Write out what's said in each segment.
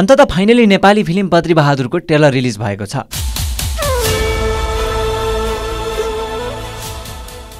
अन्तत finally Nepali film पत्रीबहादुरको बहादुरको ट्रेलर रिलिज भएको छ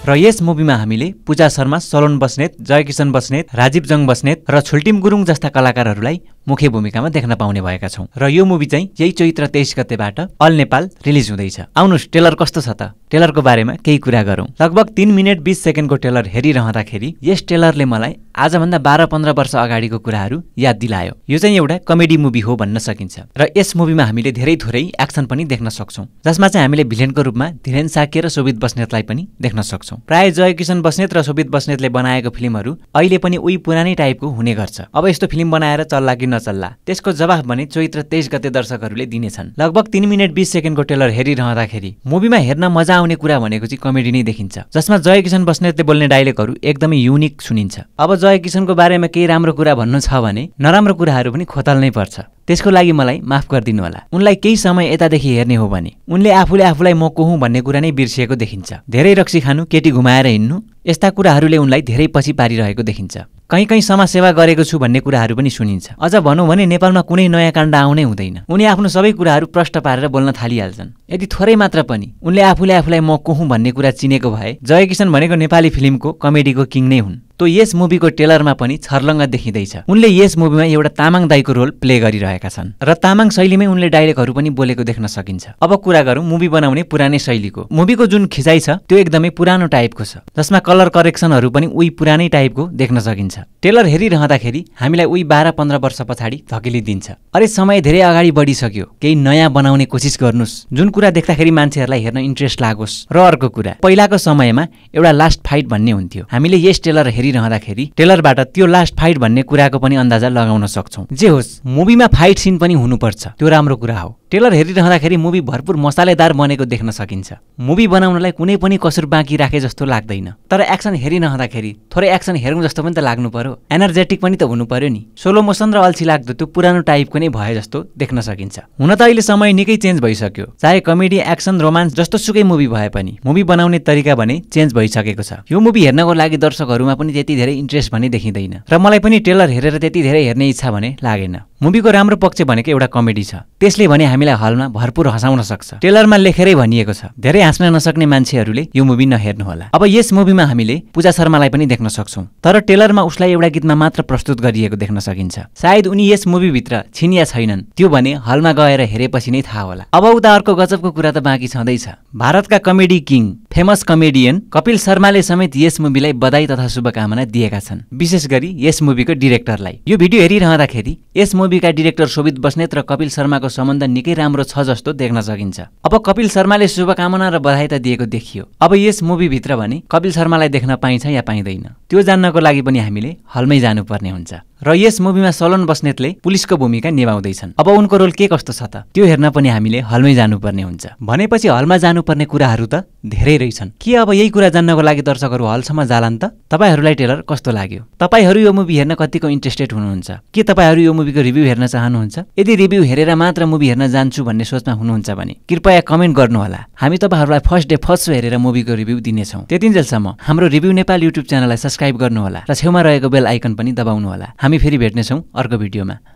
र यस मुभीमा हामीले पूजा शर्मा सलोन बस्नेत जयकिशन बस्नेत राजीव जङ बस्नेत र छुल्टिम गुरुङ जस्ता कलाकारहरूलाई मुख्य भूमिकामा देख्न पाउने भएका छौँ र यो मुभी चाहिँ यही चैत्र तेइस गतेबाट अल नेपाल रिलिज हुँदैछ आउनुहोस् टेलर कस्तो छ त टेलरको बारेमा केही कुरा गरौँ लगभग तिन मिनट बिस सेकेन्डको टेलर हेरिरहँदाखेरि यस टेलरले मलाई आजभन्दा बाह्र पन्ध्र वर्ष अगाडिको कुराहरू याद दिलायो यो चाहिँ एउटा कमेडी मुभी हो भन्न सकिन्छ र यस मुभीमा हामीले धेरै थोरै एक्सन पनि देख्न सक्छौँ जसमा चाहिँ हामीले भिलेनको रूपमा धिरेन साक्य र शोभित बस्नेतलाई पनि देख्न सक्छौँ प्रायः जय किशन बस्नेत र शोभित बस्नेतले बनाएको फिल्महरू अहिले पनि उही पुरानै टाइपको हुने गर्छ अब यस्तो फिल्म बनाएर चल्ला कि नचल्ला त्यसको जवाफ भने चैत्र तेइस गते दर्शकहरूले दिनेछन् लगभग तिन मिनट बिस सेकेन्डको टेलर हेरिरहँदाखेरि मुभीमा हेर्न मजा आउने कुरा भनेको चाहिँ कमेडी नै देखिन्छ जसमा जय किशन बस्नेतले बोल्ने डाइलेगहरू एकदमै युनिक सुनिन्छ अब जय किशनको बारेमा केही राम्रो कुरा भन्नु छ भने नराम्रो कुराहरू पनि खोताल्नै पर्छ त्यसको लागि मलाई माफ गरिदिनु होला उनलाई केही समय यतादेखि हेर्ने हो भने उनले आफूले आफूलाई म को हुँ भन्ने कुरा नै बिर्सिएको देखिन्छ धेरै रक्सी खानु केटी घुमाएर हिँड्नु यस्ता कुराहरूले उनलाई धेरै पछि पारिरहेको देखिन्छ कहीँ कहीँ समाजसेवा गरेको छु भन्ने कुराहरू पनि सुनिन्छ अझ भनौँ भने नेपालमा कुनै नयाँ काण्ड आउनै हुँदैन उनी आफ्नो सबै कुराहरू प्रष्ट पारेर बोल्न थालिहाल्छन् यदि थोरै मात्र पनि उनले आफूले आफूलाई म को भन्ने कुरा चिनेको भए जयकिसन भनेको नेपाली फिल्मको कमेडीको किङ नै हुन् तो यस मुभीको ट्रेलरमा पनि छर्लङ्ग देखिँदैछ उनले यस मुभीमा एउटा तामाङ दाईको रोल प्ले गरिरहेका छन् र तामाङ शैलीमै उनले डाइरेक्टहरू पनि बोलेको देख्न सकिन्छ अब कुरा गरौँ मुभी बनाउने पुरानै शैलीको मुभीको जुन खिचाइ छ त्यो एकदमै पुरानो टाइपको छ जसमा कलर करेक्सनहरू पनि उही पुरानै टाइपको देख्न सकिन्छ ट्रेलर हेरिरहँदाखेरि हामीलाई उही बाह्र पन्ध्र वर्ष पछाडि धकेलिदिन्छ अरे समय धेरै अगाडि बढिसक्यो केही नयाँ बनाउने कोसिस गर्नुहोस् जुन कुरा देख्दाखेरि मान्छेहरूलाई हेर्न इन्ट्रेस्ट लागोस् र अर्को कुरा पहिलाको समयमा एउटा लास्ट फाइट भन्ने हुन्थ्यो हामीले यस ट्रेलर हेरि हेरिरहँदाखेरि टेलरबाट त्यो लास्ट फाइट भन्ने कुराको पनि अन्दाजा लगाउन सक्छौँ जे होस् मुभीमा फाइट सिन पनि हुनुपर्छ त्यो राम्रो कुरा हो ट्रेलर हेरिरहँदाखेरि मुभी भरपूर मसालेदार बनेको देख्न सकिन्छ मुभी बनाउनलाई कुनै पनि कसुर बाँकी राखे जस्तो लाग्दैन तर एक्सन हेरिरहँदाखेरि थोरै एक्सन हेरौँ जस्तो पनि त लाग्नु पर्यो एनर्जेटिक पनि त हुनु पर्यो नि सोलो मोसन र अल्छी लाग्दो त्यो पुरानो टाइपको नै भए जस्तो देख्न सकिन्छ हुन त अहिले समय निकै चेन्ज भइसक्यो चाहे कमेडी एक्सन रोमान्स जस्तो सुकै मुभी भए पनि मुभी बनाउने तरिका भने चेन्ज भइसकेको छ यो मुभी हेर्नको लागि दर्शकहरूमा पनि त्यति धेरै इन्ट्रेस्ट भने देखिँदैन र मलाई पनि ट्रेलर हेरेर त्यति धेरै हेर्ने इच्छा भने लागेन मुभीको राम्रो पक्ष भनेको एउटा कमेडी छ त्यसले भने हामीलाई हलमा भरपूर हँसाउन सक्छ ट्रेलरमा लेखेरै भनिएको छ धेरै हाँस्न नसक्ने मान्छेहरूले यो मुभी नहेर्नुहोला अब यस मुभीमा हामीले पूजा शर्मालाई पनि देख्न सक्छौँ तर ट्रेलरमा उसलाई एउटा गीतमा मात्र प्रस्तुत गरिएको देख्न सकिन्छ सायद उनी यस मुभीभित्र छिनिया छैनन् त्यो भने हलमा गएर हेरेपछि नै थाहा होला अब उता अर्को गजबको कुरा त बाँकी छँदैछ भारतका comedy king famous comedian Kapil शर्माले समेत यस मुभीलाई बधाई तथा शुभकामना दिएका छन् विशेष गरी यस मुभीको डिरेक्टरलाई यो भिडियो हेरिरहँदाखेरि यस मुभीका डिरेक्टर शोभित बस्नेत र कपिल शर्माको सम्बन्ध निकै राम्रो छ जस्तो देख्न सकिन्छ अब कपिल शर्माले शुभकामना र बधाई त दिएको देखियो अब यस मुभीभित्र भने कपिल शर्मालाई देख्न पाइन्छ या पाइँदैन त्यो जान्नको लागि पनि हामीले हलमै जानुपर्ने हुन्छ र यस मुभीमा सलोन बस्नेतले पुलिसको भूमिका निभाउँदैछन् अब उनको रोल के कस्तो छ त त्यो हेर्न पनि हामीले हलमै जानुपर्ने हुन्छ भनेपछि हलमा जानुपर्ने कुराहरू त धेरै रहेछन् के अब यही कुरा जान्नको लागि दर्शकहरू हलसम्म जालान् त तपाईँहरूलाई टेलर कस्तो लाग्यो तपाईँहरू यो मुभी हेर्न कतिको इन्ट्रेस्टेड हुनुहुन्छ के तपाईँहरू यो मुभीको रिभ्यू हेर्न चाहनुहुन्छ यदि रिभ्यू हेरेर मात्र मुभी हेर्न जान्छु भन्ने सोचमा हुनुहुन्छ भने कृपया कमेन्ट गर्नुहोला हामी तपाईँहरूलाई फर्स्ट डे फर्स्ट सो हेरेर मुभीको रिभ्यू दिनेछौँ त्यतिन्जेलसम्म हाम्रो रिभ्यू नेपाल युट्युब च्यानललाई सब्सक्राइब गर्नुहोला र छेउमा रहेको बेल आइकन पनि दबाउनुहोला हामी फेरि भेट्नेछौँ अर्को भिडियोमा